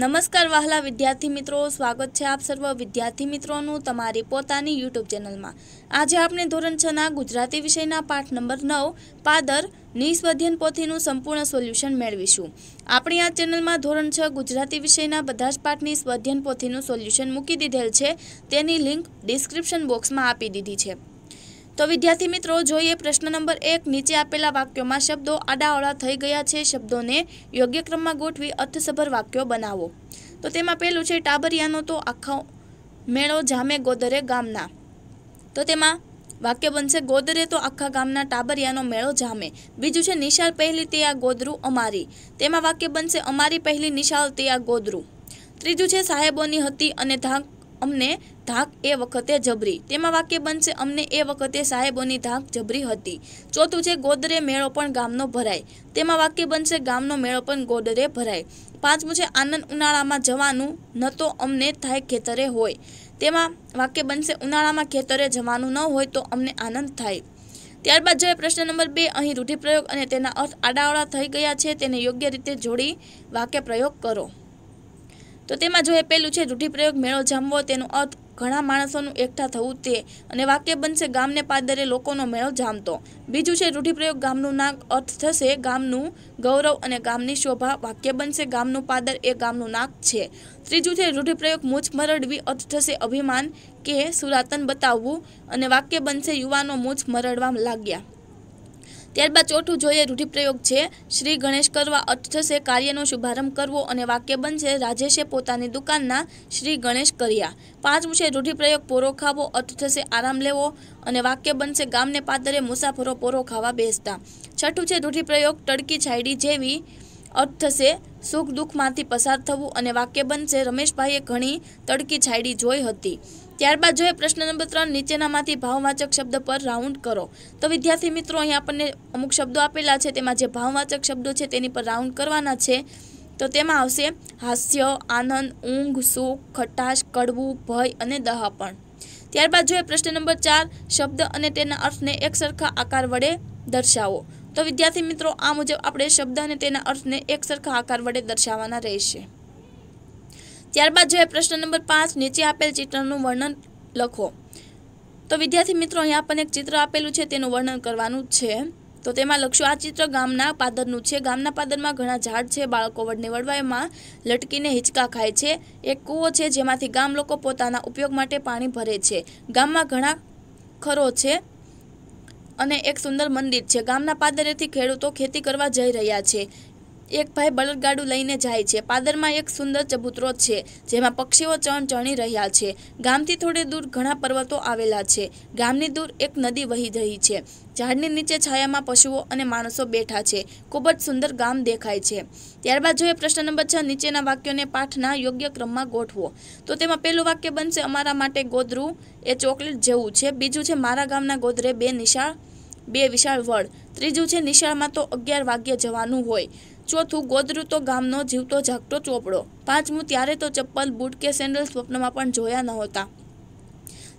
નમસ્કાર વહાલા વિદ્યાર્થી મિત્રો સ્વાગત છે આપ સર્વ વિદ્યાર્થી મિત્રોનું તમારી પોતાની યુટ્યુબ ચેનલમાં આજે આપણે ધોરણ છના ગુજરાતી વિષયના પાઠ નંબર નવ પાદર નિસ્વધ્યન પોથીનું સંપૂર્ણ સોલ્યુશન મેળવીશું આપણી આ ચેનલમાં ધોરણ છ ગુજરાતી વિષયના બધા જ પાઠની સ્વધ્યન પોથીનું સોલ્યુશન મૂકી દીધેલ છે તેની લિંક ડિસ્ક્રિપ્શન બોક્સમાં આપી દીધી છે તો વિદ્યાર્થી મિત્રો જોઈએ પ્રશ્ન નંબર એક નીચે આપેલા વાક્યોમાં શબ્દો આડાઅવળા થઈ ગયા છે શબ્દોને યોગ્ય ક્રમમાં ગોઠવી અર્થસભર વાક્યો બનાવો તો તેમાં પહેલું છે ટાબરિયાનો તો આખો મેળો જામે ગોદરે ગામના તો તેમાં વાક્ય બનશે ગોદરે તો આખા ગામના ટાબરિયાનો મેળો જામે બીજું છે નિશાળ પહેલી તે આ ગોદરું અમારી તેમાં વાક્ય બનશે અમારી પહેલી નિશાળ તે આ ગોદરું ત્રીજું છે સાહેબોની હતી અને ધાક અમને ધાક એ વખતે જબરી તેમાં વાક્ય બનશે અમને એ વખતે સાહેબોની ધાક જબરી હતી ચોથું છે ગોદરે મેળો પણ ગામનો ભરાય તેમાં વાક્ય બનશે ગામનો મેળો પણ ગોદરે ભરાય પાંચમું છે આનંદ ઉનાળામાં જવાનું ન તો અમને થાય ખેતરે હોય તેમાં વાક્ય બનશે ઉનાળામાં ખેતરે જવાનું ન હોય તો અમને આનંદ થાય ત્યારબાદ જોઈએ પ્રશ્ન નંબર બે અહીં રૂઢિપ્રયોગ અને તેના અર્થ આડાવડા થઈ ગયા છે તેને યોગ્ય રીતે જોડી વાક્ય પ્રયોગ કરો તો તેમાં જોઈએ પહેલું છે રૂઢિપ્રયોગ મેળો જમવો તેનો અર્થ ઘણા માણસોનું એકઠા થવું તે અને વાક્ય બનશે ગામને પાદરે લોકોનો મેળો જામતો બીજું છે રૂઢિપ્રયોગ ગામનું નાક અર્થ થશે ગામનું ગૌરવ અને ગામની શોભા વાક્ય બનશે ગામનું પાદર એ ગામનું નાક છે ત્રીજું છે રૂઢિપ્રયોગ મૂછ મરડવી અર્થ થશે અભિમાન કે સુરાતન બતાવવું અને વાક્ય બનશે યુવાનો મૂછ મરડવા લાગ્યા ત્યારબાદ ચોથું જોઈએ રૂઢિપ્રયોગ છે શ્રી ગણેશ કરવા અર્થ થશે કાર્યનો શુભારંભ કરવો અને વાક્ય બનશે રાજેશે પોતાની દુકાનના શ્રી ગણેશ કર્યા પાંચમું છે રૂઢિપ્રયોગ પોરો ખાવો અર્થ થશે આરામ લેવો અને વાક્ય બનશે ગામને પાદરે મુસાફરો પોરો ખાવા બેસતા છઠ્ઠું છે રૂઢિપ્રયોગ તડકી છાયડી જેવી અર્થ થશે સુખ દુઃખમાંથી પસાર થવું અને વાક્ય બનશે રમેશભાઈએ ઘણી તડકી છાયડી જોઈ હતી ત્યારબાદ જોઈએ પ્રશ્ન નંબર ત્રણ નીચેનામાંથી ભાવવાચક શબ્દ પર રાઉન્ડ કરો તો વિદ્યાર્થી મિત્રો અહીં આપણને અમુક શબ્દો આપેલા છે તેમાં જે ભાવવાચક શબ્દો છે તેની પર રાઉન્ડ કરવાના છે તો તેમાં આવશે હાસ્ય આનંદ ઊંઘ સુખ ખટાશ કડવું ભય અને દહાપણ ત્યારબાદ જોઈએ પ્રશ્ન નંબર ચાર શબ્દ અને તેના અર્થને એક સરખા આકાર વડે દર્શાવો તો વિદ્યાર્થી મિત્રો આ મુજબ આપણે શબ્દ અને તેના અર્થને એક સરખા આકાર વડે દર્શાવવાના રહેશે ત્યારબાદ જોઈએ પ્રશ્ન નંબર પાંચ નીચે આપેલ ચિત્રનું વર્ણન લખો તો વિદ્યાર્થી મિત્રો અહીંયા પણ એક ચિત્ર આપેલું છે તેનું વર્ણન કરવાનું છે તો તેમાં લખશું આ ચિત્ર ગામના પાદરનું છે ગામના પાદરમાં ઘણા ઝાડ છે બાળકો વડને વળવાઈમાં લટકીને હિંચકા ખાય છે એક કૂવો છે જેમાંથી ગામ લોકો પોતાના ઉપયોગ માટે પાણી ભરે છે ગામમાં ઘણા ખરો છે અને એક સુંદર મંદિર છે ગામના પાદરેથી ખેડૂતો ખેતી કરવા જઈ રહ્યા છે એક ભાઈ બળદગાડું લઈને જાય છે પાદરમાં એક સુંદર ચબૂતરો છે જેમાં પક્ષીઓ ચણચણી રહ્યા છે ગામથી થોડે દૂર ઘણા પર્વતો આવેલા છે ગામની દૂર એક નદી વહી રહી છે ઝાડની નીચે છાયામાં પશુઓ અને માણસો બેઠા છે ખૂબ જ સુંદર ગામ દેખાય છે ત્યારબાદ જોઈએ પ્રશ્ન નંબર છ નીચેના વાક્યોને પાઠના યોગ્ય ક્રમમાં ગોઠવો તો તેમાં પહેલું વાક્ય બનશે અમારા માટે ગોદરું એ ચોકલેટ જેવું છે બીજું છે મારા ગામના ગોદરે બે નિશાળ બે વિશાળ વડ ત્રીજું છે નિશાળમાં તો અગિયાર વાગ્યે જવાનું હોય ચોથું ગોદરું તો ગામનો જીવતો જાગતો ચોપડો પાંચમું ત્યારે તો ચપ્પલ બૂટ કે સેન્ડલ સ્વપ્નમાં પણ જોયા નહોતા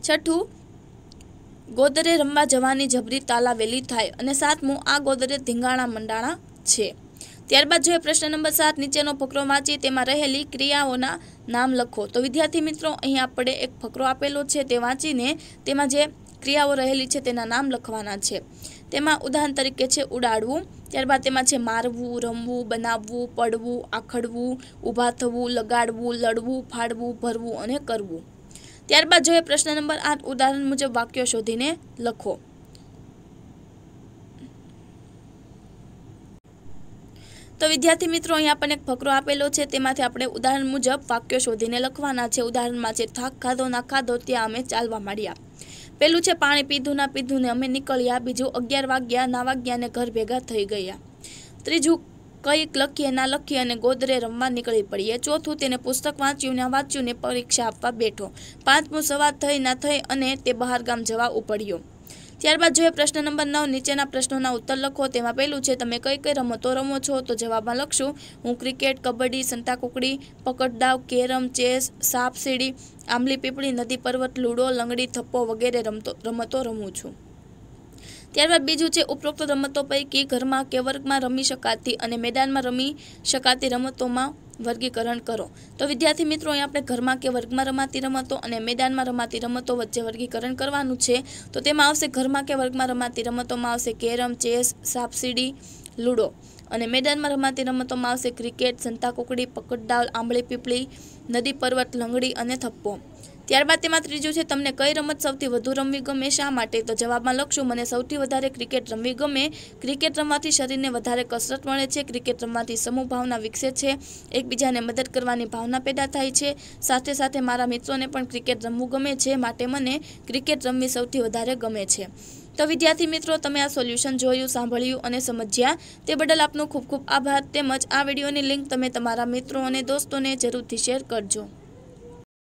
છઠ્ઠું ગોદરે રમવા જવાની જબરી તાલાવેલી થાય અને સાતમું આ ગોદરે ધીંગાણા મંડાણા છે ત્યારબાદ જોઈએ પ્રશ્ન નંબર સાત નીચેનો ફકરો વાંચી તેમાં રહેલી ક્રિયાઓના નામ લખો તો વિદ્યાર્થી મિત્રો અહીં આપણે એક ફકરો આપેલો છે તે વાંચીને તેમાં જે ક્રિયાઓ રહેલી છે તેના નામ લખવાના છે તેમાં ઉદાહરણ તરીકે છે ઉડાડવું ત્યારબાદ તેમાં છે મારવું રમવું બનાવવું પડવું આખડવું ઊભા થવું લગાડવું લડવું ફાડવું ભરવું અને કરવું ત્યારબાદ જોઈએ પ્રશ્ન નંબર આઠ ઉદાહરણ મુજબ વાક્યો શોધીને લખો તો વિદ્યાર્થી મિત્રો અહીં આપણને એક ફકરો આપેલો છે તેમાંથી આપણે ઉદાહરણ મુજબ વાક્યો શોધીને લખવાના છે ઉદાહરણમાં છે થાક ખાધો ના ખાધો ત્યાં અમે ચાલવા માંડ્યા પેલું છે પાણી પીધું ના પીધું ને અમે નીકળ્યા બીજું અગિયાર વાગ્યા ના વાગ્યા ને ઘર ભેગા થઈ ગયા ત્રીજું કંઈક લખીએ ના લખીએ અને ગોદરે રમવા નીકળી પડીએ ચોથું તેને પુસ્તક વાંચ્યું ને વાંચ્યું ને પરીક્ષા આપવા બેઠો પાંચમું સવાર થઈ ના થઈ અને તે બહારગામ જવા ઉપડ્યો ત્યારબાદ જોઈએ પ્રશ્ન નંબર નવ નીચેના પ્રશ્નોના ઉત્તર લખો તેમાં પહેલું છે તમે કઈ કઈ રમતો રમો છો તો જવાબમાં લખશું હું ક્રિકેટ કબડ્ડી સંતાકુકડી પકડદાવ કેરમ ચેસ સાપ સીડી આંબલી પીપળી નદી પર્વત લૂડો લંગડી થપ્પો વગેરે રમતો રમતો રમું છું ત્યારબાદ બીજું છે ઉપરોક્ત રમતો પૈકી ઘરમાં કે વર્ગમાં રમી શકાતી અને મેદાનમાં રમી શકાતી રમતોમાં વર્ગીકરણ કરો તો વિદ્યાર્થી મિત્રો અહીં આપણે ઘરમાં કે વર્ગમાં રમાતી રમતો અને મેદાનમાં રમાતી રમતો વચ્ચે વર્ગીકરણ કરવાનું છે તો તેમાં આવશે ઘરમાં કે વર્ગમાં રમાતી રમતોમાં આવશે કેરમ ચેસ સાપસીડી લૂડો અને મેદાનમાં રમાતી રમતોમાં આવશે ક્રિકેટ સંતાકુકડી પકડદાવ આંબળી પીપળી નદી પર્વત લંગડી અને થપ્પો ત્યારબાદ તેમાં ત્રીજું છે તમને કઈ રમત સૌથી વધુ રમવી ગમે શા માટે તો જવાબમાં લખશું મને સૌથી વધારે ક્રિકેટ રમવી ગમે ક્રિકેટ રમવાથી શરીરને વધારે કસરત મળે છે ક્રિકેટ રમવાથી સમૂહ ભાવના વિકસે છે એકબીજાને મદદ કરવાની ભાવના પેદા થાય છે સાથે સાથે મારા મિત્રોને પણ ક્રિકેટ રમવું ગમે છે માટે મને ક્રિકેટ રમવી સૌથી વધારે ગમે છે તો વિદ્યાર્થી મિત્રો તમે આ સોલ્યુશન જોયું સાંભળ્યું અને સમજ્યા તે બદલ આપનો ખૂબ ખૂબ આભાર તેમજ આ વિડીયોની લિંક તમે તમારા મિત્રો અને દોસ્તોને જરૂરથી શેર કરજો